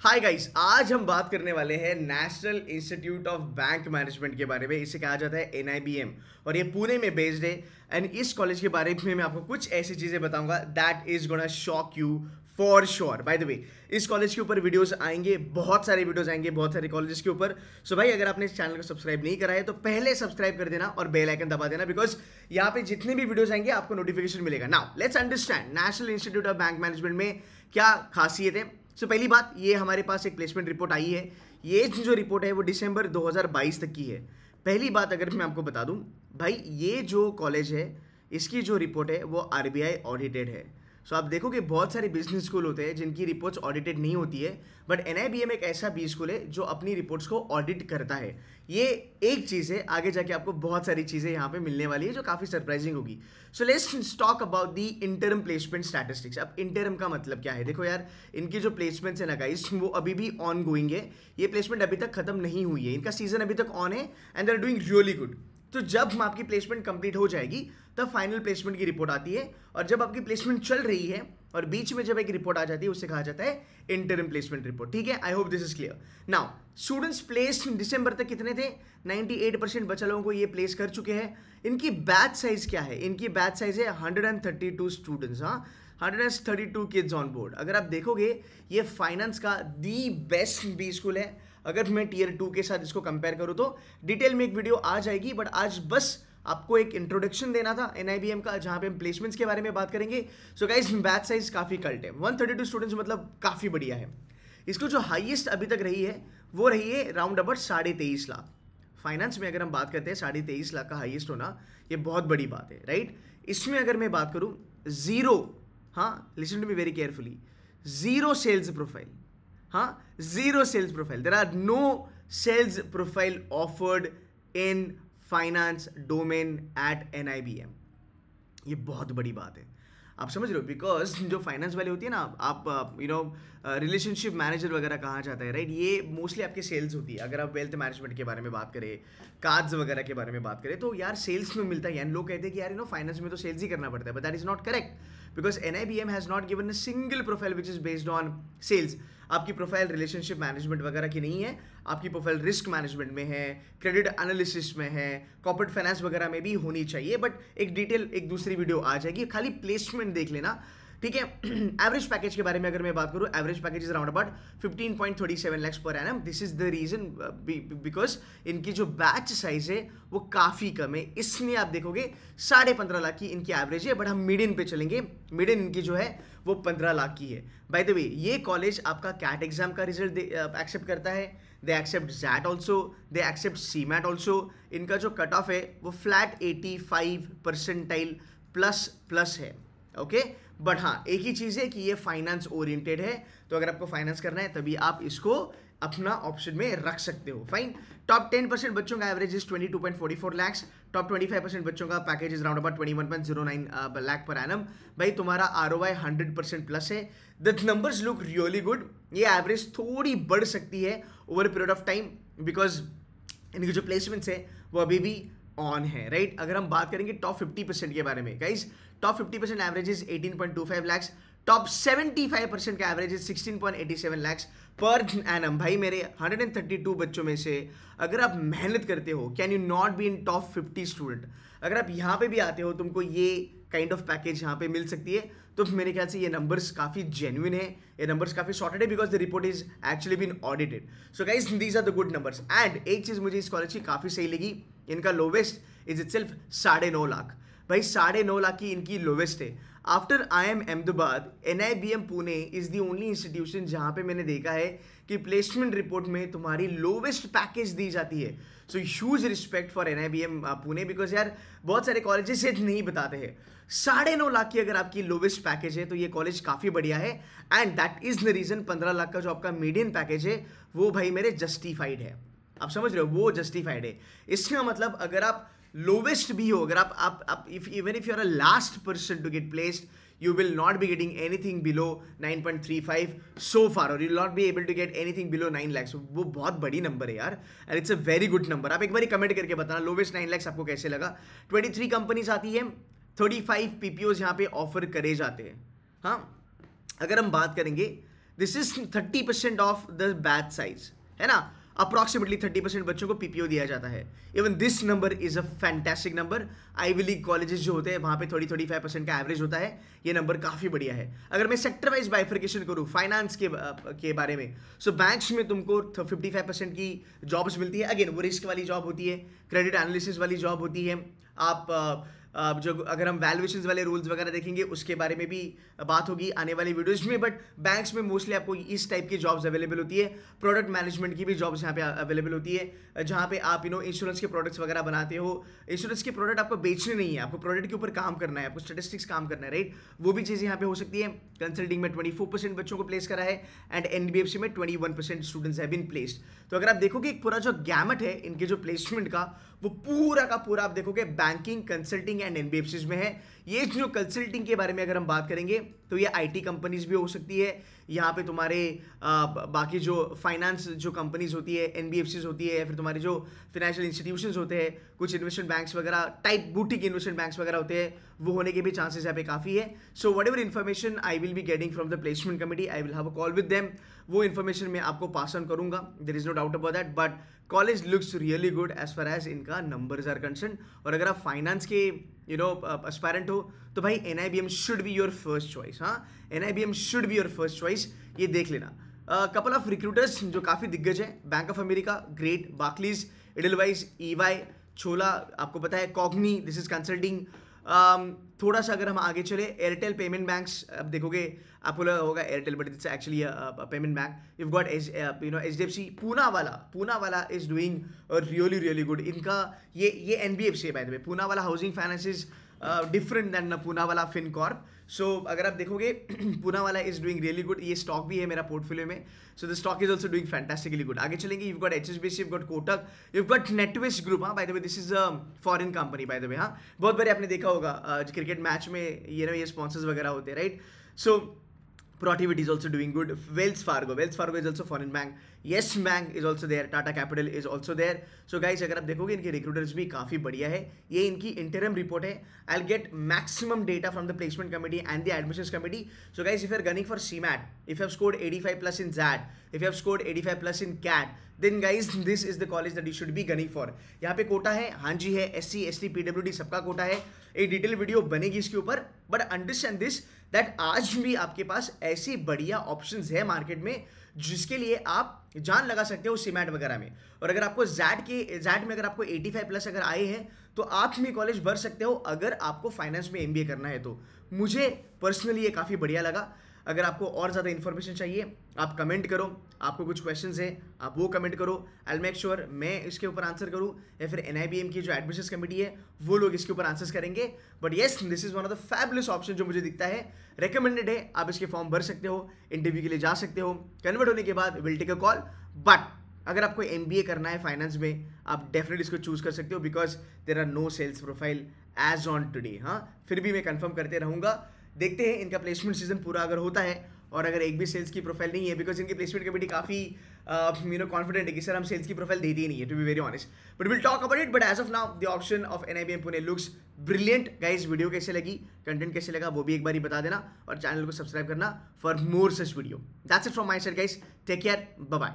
Hi guys आज हम बात करने वाले हैं National Institute of Bank Management के बारे में इसे कहा जाता है एन और ये पुणे में बेस्ड है एंड इस कॉलेज के बारे में मैं आपको कुछ ऐसी चीज़ें बताऊंगा that is gonna shock you for sure by the way इस कॉलेज के ऊपर वीडियोस आएंगे बहुत सारे वीडियोस आएंगे बहुत सारे कॉलेजेस के ऊपर सो so भाई अगर आपने इस चैनल को सब्सक्राइब नहीं करा है तो पहले सब्सक्राइब कर देना और बेल आइकन दबा देना बिकॉज यहाँ पे जितने भी वीडियोस आएंगे आपको नोटिफिकेशन मिलेगा now let's understand National Institute of Bank Management में क्या खासियत है सो so, पहली बात ये हमारे पास एक प्लेसमेंट रिपोर्ट आई है ये जो रिपोर्ट है वो दिसंबर 2022 तक की है पहली बात अगर मैं आपको बता दूं भाई ये जो कॉलेज है इसकी जो रिपोर्ट है वो आरबीआई ऑडिटेड है सो आप देखोगे बहुत सारे बिजनेस स्कूल होते हैं जिनकी रिपोर्ट्स ऑडिटेड नहीं होती है बट एन एक ऐसा बी स्कूल है जो अपनी रिपोर्ट्स को ऑडिट करता है ये एक चीज़ है आगे जाके आपको बहुत सारी चीज़ें यहाँ पे मिलने वाली है जो काफ़ी सरप्राइजिंग होगी so let's talk about the interim placement statistics अब इंटरम का मतलब क्या है देखो यार इनकी जो प्लेसमेंट्स है ना गाइस वो अभी भी ऑन गोइंग है ये प्लेसमेंट अभी तक खत्म नहीं हुई है इनका सीजन अभी तक ऑन है and they are doing really good तो जब आपकी प्लेसमेंट कंप्लीट हो जाएगी तब फाइनल प्लेसमेंट की रिपोर्ट आती है और जब आपकी प्लेसमेंट चल रही है और बीच में जब एक रिपोर्ट आ जाती है उसे कहा जाता है इंटरम प्लेसमेंट रिपोर्ट ठीक है I hope this is clear now students placed दिसंबर तक कितने थे 98 परसेंट बच्चा लोगों को ये प्लेस कर चुके हैं इनकी बैच साइज क्या है इनकी बैच साइज है 132 स्टूडेंट्स हाँ 132 किड्स ऑन बोर्ड अगर आप देखोगे ये फाइनेंस का दी बेस्ट बी स्कूल है अगर मैं टीयर टू के साथ इसको कंपेयर करूँ तो डिटेल में एक वीडियो आ जाएगी बट आज बस आपको एक इंट्रोडक्शन देना था एन का जहाँ पे हम प्लेसमेंट्स के बारे में बात करेंगे सो गाइज बैच साइज काफ़ी कल्ट है वन थर्टी टू स्टूडेंट्स मतलब काफ़ी बढ़िया है इसको जो हाईएस्ट अभी तक रही है वो रही है राउंड अबाउट साढ़े तेईस लाख फाइनेंस में अगर हम बात करते हैं साढ़े तेईस लाख का हाईएस्ट होना ये बहुत बड़ी बात है राइट इसमें अगर मैं बात करूँ ज़ीरो हाँ listen to me very carefully zero sales profile हाँ zero sales profile there are no sales profile offered in finance domain at N I B M ये बहुत बड़ी बात है आप समझ रहे हो बिकॉज जो फाइनेंस वाली होती है ना आप यू नो रिलेशनशिप मैनेजर वगैरह कहा जाता है राइट ये मोस्टली आपके सेल्स होती है अगर आप वेल्थ मैनेजमेंट के बारे में बात करें कार्ड्स वगैरह के बारे में बात करें तो यार सेल्स में मिलता है यानी लोग कहते हैं कि यार यू नो फाइनेंस में तो सेल्स ही करना पड़ता है but that is not correct because NIBM has not given a single profile which is based on sales आपकी प्रोफाइल रिलेशनशिप मैनेजमेंट वगैरह की नहीं है आपकी प्रोफाइल रिस्क मैनेजमेंट में है क्रेडिट एनालिसिस में है कॉर्पोरेट फाइनेंस वगैरह में भी होनी चाहिए बट एक डिटेल एक दूसरी वीडियो आ जाएगी खाली प्लेसमेंट देख लेना ठीक है एवरेज पैकेज के बारे में अगर मैं बात करूँ average package is around about fifteen point thirty seven lakhs per annum this is the reason because इनकी जो बैच साइज है वो काफ़ी कम है इसलिए आप देखोगे साढ़े पंद्रह लाख की इनकी एवरेज है बट हम मीडियन पे चलेंगे मिडिन इनकी जो है वो पंद्रह लाख की है बाय द वे ये कॉलेज आपका कैट एग्जाम का रिजल्ट एक्सेप्ट uh, करता है they accept XAT also they accept C MAT also इनका जो कट ऑफ है वो flat eighty five percentile plus plus है ओके okay? बट हाँ एक ही चीज़ है कि ये फाइनेंस ओरिएंटेड है तो अगर आपको फाइनेंस करना है तभी आप इसको अपना ऑप्शन में रख सकते हो फाइन टॉप टेन परसेंट बच्चों का average is twenty two point forty four lakhs top twenty five percent बच्चों का package is round about twenty one point zero nine lakh per annum भाई तुम्हारा R O Y hundred percent plus है the numbers look really good ये average थोड़ी बढ़ सकती है over period of time because इनकी जो प्लेसमेंट्स है वो अभी भी ऑन है राइट अगर हम बात करेंगे टॉप फिफ्टी परसेंट के बारे में guys top 50 percent average is 18.25 lakh top 75 percent का average is 16.87 lakh per annum भाई मेरे 132 बच्चों में से अगर आप मेहनत करते हो can you not be in top 50 student अगर आप यहाँ पे भी आते हो तुमको ये काइंड ऑफ पैकेज यहाँ पे मिल सकती है तो मेरे ख्याल से ये नंबर्स काफ़ी जेन्यून है ये नंबर्स काफ़ी शॉर्टेड है because the report is actually been audited so guys these are the good numbers and एक चीज़ मुझे इस कॉलेज की काफ़ी सही लगी इनका लोवेस्ट इज इट सिर्फ साढ़े नौ लाख भाई साढ़े नौ लाख की इनकी लोवेस्ट है after I M Ahmedabad N I B M Pune is the only institution जहाँ पे मैंने देखा है कि प्लेसमेंट रिपोर्ट में तुम्हारी लोवेस्ट पैकेज दी जाती है so huge respect for N I B M Pune because यार बहुत सारे कॉलेजेस ये नहीं बताते हैं साढ़े नौ लाख की अगर आपकी लोवेस्ट पैकेज है तो ये कॉलेज काफ़ी बढ़िया है and that is the reason पंद्रह लाख का जो आपका मीडियम पैकेज है वो भाई मेरे जस्टिफाइड है आप समझ रहे हो वो जस्टिफाइड है इसका मतलब अगर आप lowest भी हो अगर आप आप if even if you are a last person to get placed you will not be getting anything below 9.35 so far or you'll not be able to get anything below 9 lakhs so, वो बहुत बड़ी number है यार and it's a very good number आप एक बार comment करके बताना lowest 9 lakhs आपको कैसे लगा 23 कंपनीज आती है 35 फाइव पी पी यहाँ पे ऑफर करे जाते हैं हाँ अगर हम बात करेंगे this is 30% of the batch size है ना अप्रॉक्सीमेटली थर्टी परसेंट बच्चों को पीपीओ दिया जाता है even this number is a fantastic number Ivy League colleges जो होते हैं वहां पे थर्टी थर्टी फाइव परसेंट का एवरेज होता है ये नंबर काफ़ी बढ़िया है अगर मैं सेक्टर वाइज बाइफिकेशन करूँ फाइनेंस के के बारे में सो so, बैंक्स में तुमको फिफ्टी फाइव परसेंट की जॉब्स मिलती है अगेन वो रिस्क वाली जॉब होती है क्रेडिट एनालिसिस वाली जॉब होती है आप uh, जो अगर हम वैल्यूएशन वाले रूल्स वगैरह देखेंगे उसके बारे में भी बात होगी आने वाली वीडियोज में बट बैंक्स में मोस्टली आपको इस टाइप की जॉब्स अवेलेबल होती है प्रोडक्ट मैनेजमेंट की भी जॉब्स यहाँ पे अवेलेबल होती है जहाँ पे आप यू नो इंश्योरेंस के प्रोडक्ट्स वगैरह बनाते हो इंश्योरेंस के प्रोडक्ट आपको बेचने नहीं है आपको प्रोडक्ट के ऊपर काम करना है आपको स्टेटिस्टिक्स काम करना है राइट वो भी चीज़ यहाँ पे हो सकती है कंसल्टिंग में परसेंट बच्चों को प्लेस करा है एंड एन में percent students have been placed तो अगर आप देखोगे एक पूरा जो गैमट है इनके जो प्लेसमेंट का वो पूरा का पूरा आप देखोगे बैंकिंग कंसल्टिंग एंड एनबीएफसीज में है ये जो कंसल्टिंग के बारे में अगर हम बात करेंगे तो ये आईटी कंपनीज भी हो सकती है यहाँ पे तुम्हारे आ, बाकी जो फाइनेंस जो कंपनीज होती है एनबीएफसीज होती है या फिर तुम्हारे जो फिनेंशियल इंस्टीट्यूशन होते हैं कुछ इन्वेस्टमेंट बैंक्स वगैरह टाइप बूटिक इन्वेस्टमेंट बैंक्स वगैरह होते हैं वो होने के भी चांसेस यहाँ पे काफ़ी है so whatever information I will be getting from the placement committee I will have a call with them वो इन्फॉर्मेशन मैं आपको पास ऑन करूँगा there is no doubt about that but college looks really good as far as इनका numbers are concern और अगर आप finance के you know aspirant हो तो भाई N I B M should be your first choice हाँ N I B M should be your first choice ये देख लेना कपल ऑफ रिक्रूटर्स जो काफ़ी दिग्गज हैं बैंक ऑफ अमेरिका ग्रेट बाकलीज इडलवाइज ई वाई छोला आपको पता है कॉग्नी दिस इज कंसल्टिंग Um, थोड़ा सा अगर हम आगे चले एयरटेल पेमेंट बैंक्स अब देखोगे आपको लगा होगा Airtel but it's actually payment bank you got H you know H D F C Poonawalla Poonawalla is doing really really good इनका ये ये एन बी एफ सी है Poonawalla housing finance different than Poonawalla Fincorp so अगर आप देखोगे Poonawalla is doing really good ये stock भी है मेरा पोर्टफोलियो में so the stock is also doing fantastically good आगे चलेंगे you got H S B C you got Kotak you got NatWest group हाँ by the way this is a foreign company by the way हाँ बहुत बार आपने देखा होगा cricket uh, match में ये ना ये स्पॉन्सर्स वगैरह होते हैं right so Protivit is also doing good. Wells Fargo, Wells Fargo is also foreign bank. Yes bank is also there. Tata Capital is also there. So guys अगर आप देखोगे इनके recruiters भी काफ़ी बढ़िया है ये इनकी इंटरम रिपोर्ट है I get maximum data from the placement committee and the admissions committee. So guys if are running for C MAT if have scored eighty five plus in XAT if have scored eighty five plus in CAT then guys this is the college that you should be gunning for यहाँ पे कोटा है हाँ जी है S C S T P W D सबका कोटा है एक डिटेल वीडियो बनेगी इसके ऊपर बट अंडरस्टैंड दिस दैट आज भी आपके पास ऐसी बढ़िया ऑप्शन है मार्केट में जिसके लिए आप जान लगा सकते हो सीमेंट वगैरह में और अगर आपको जैट के जैट में अगर आपको 85 प्लस अगर आए हैं तो आप भी कॉलेज भर सकते हो अगर आपको फाइनेंस में एमबीए करना है तो मुझे पर्सनली ये काफ़ी बढ़िया लगा अगर आपको और ज़्यादा इन्फॉर्मेशन चाहिए आप कमेंट करो आपको कुछ क्वेश्चन है आप वो कमेंट करो आई मेक श्योर मैं इसके ऊपर आंसर करूँ या फिर एन की जो एडमिशन कमेटी है वो लोग इसके ऊपर आंसर्स करेंगे but yes this is one of the fabulous option जो मुझे दिखता है रिकमेंडेड है आप इसके फॉर्म भर सकते हो इंटरव्यू के लिए जा सकते हो कन्वर्ट होने के बाद will take a call but अगर आपको एम करना है फाइनेंस में आप डेफिनेटली इसको चूज कर सकते हो because there are no sales profile as on today हाँ फिर भी मैं कंफर्म करते रहूँगा देखते हैं इनका प्लेसमेंट सीजन पूरा अगर होता है और अगर एक भी सेल्स की प्रोफाइल नहीं है बिकॉज इनकी प्लेसमेंट कमेटी काफ़ी यू नो कॉन्फिडेंट है कि सर हम सेल्स की प्रोफाइल दे दी नहीं है to be very honest but will talk about it but as of now the option of N I B M Pune looks brilliant guys video कैसे लगी कंटेंट कैसे लगा वो भी एक बार ही बता देना और चैनल को सब्सक्राइब करना for more such video that's it from my side guys take care bye